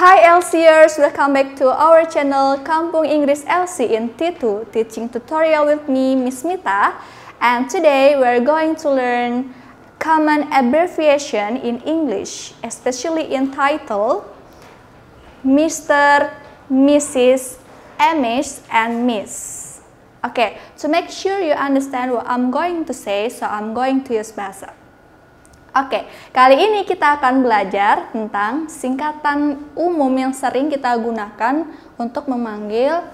Hi LCers, welcome back to our channel Kampung Inggris LC in T2 teaching tutorial with me, Miss Mita. And today we're going to learn common abbreviation in English, especially in title Mr, Mrs, Ms, and Miss. Okay, to make sure you understand what I'm going to say, so I'm going to use basa. Oke, kali ini kita akan belajar tentang singkatan umum yang sering kita gunakan untuk memanggil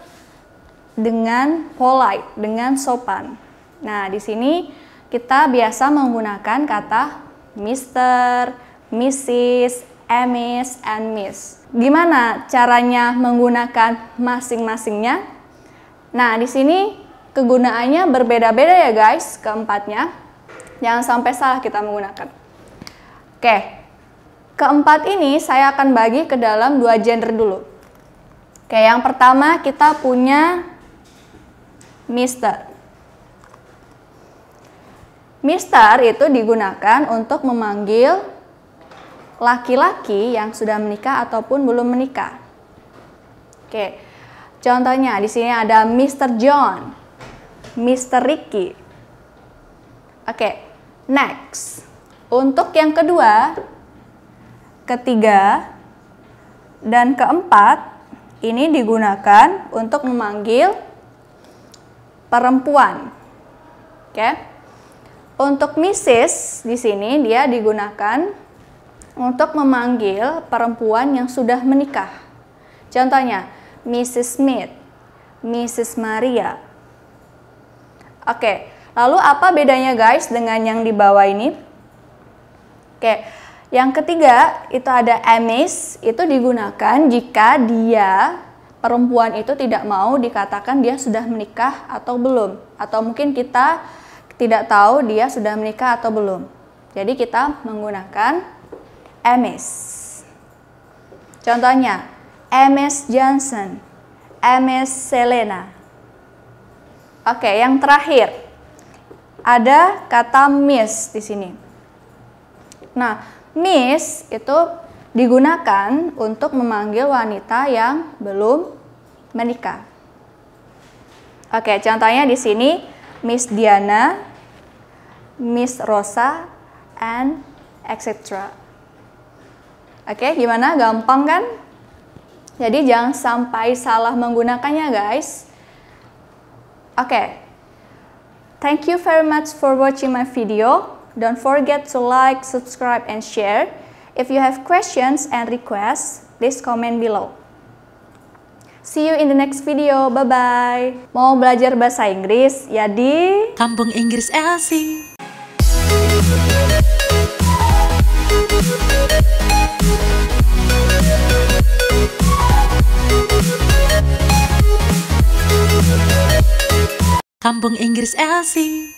dengan polite, dengan sopan. Nah, di sini kita biasa menggunakan kata Mr., Mrs., Ms., and Miss. Gimana caranya menggunakan masing-masingnya? Nah, di sini kegunaannya berbeda-beda ya guys, keempatnya. Jangan sampai salah kita menggunakan. Oke, keempat ini saya akan bagi ke dalam dua gender dulu. Oke, yang pertama kita punya Mister. Mister itu digunakan untuk memanggil laki-laki yang sudah menikah ataupun belum menikah. Oke, contohnya di sini ada Mr. John, Mr. Ricky. Oke, next. Untuk yang kedua, ketiga, dan keempat ini digunakan untuk memanggil perempuan. Oke. Untuk Mrs. di sini dia digunakan untuk memanggil perempuan yang sudah menikah. Contohnya, Mrs. Smith, Mrs. Maria. Oke, lalu apa bedanya guys dengan yang di bawah ini? Oke. Yang ketiga, itu ada emis, itu digunakan jika dia perempuan itu tidak mau dikatakan dia sudah menikah atau belum atau mungkin kita tidak tahu dia sudah menikah atau belum. Jadi kita menggunakan emis. Contohnya, emis Johnson, emis Selena. Oke, yang terakhir ada kata miss di sini. Nah, Miss itu digunakan untuk memanggil wanita yang belum menikah. Oke, contohnya di sini Miss Diana, Miss Rosa, and etc. Oke, gimana? Gampang kan? Jadi jangan sampai salah menggunakannya, guys. Oke. Thank you very much for watching my video. Don't forget to like, subscribe, and share. If you have questions and requests, please comment below. See you in the next video. Bye-bye. Mau belajar bahasa Inggris? Ya di... Kampung Inggris LC. Kampung Inggris LC.